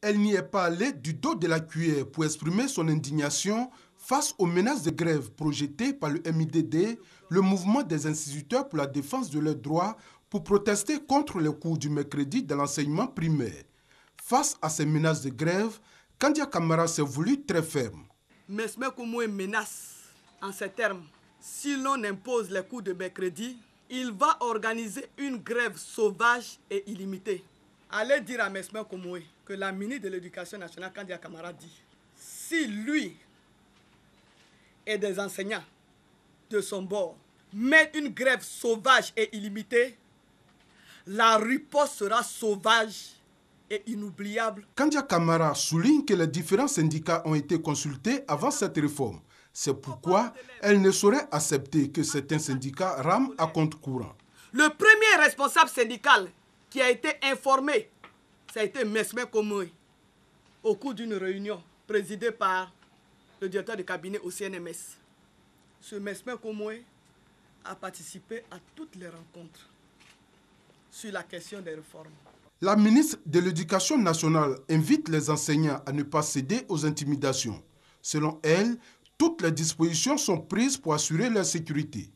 Elle n'y est pas allée du dos de la cuillère pour exprimer son indignation face aux menaces de grève projetées par le MIDD, le mouvement des instituteurs pour la défense de leurs droits, pour protester contre les cours du mercredi de l'enseignement primaire. Face à ces menaces de grève, Kandia Kamara s'est voulu très ferme. Mais ce mot menace en ces termes. Si l'on impose les cours de mercredi, il va organiser une grève sauvage et illimitée allez dire à Mesmer Komoé que la ministre de l'Éducation nationale, Kandia Kamara, dit si lui et des enseignants de son bord mettent une grève sauvage et illimitée, la riposte sera sauvage et inoubliable. Kandia Kamara souligne que les différents syndicats ont été consultés avant cette réforme. C'est pourquoi elle ne saurait accepter que certains syndicats rament à compte courant. Le premier responsable syndical qui a été informé, ça a été Mesmer Komoy, au cours d'une réunion présidée par le directeur de cabinet au CNMS. Ce Mesmer Komoy a participé à toutes les rencontres sur la question des réformes. La ministre de l'Éducation nationale invite les enseignants à ne pas céder aux intimidations. Selon elle, toutes les dispositions sont prises pour assurer leur sécurité.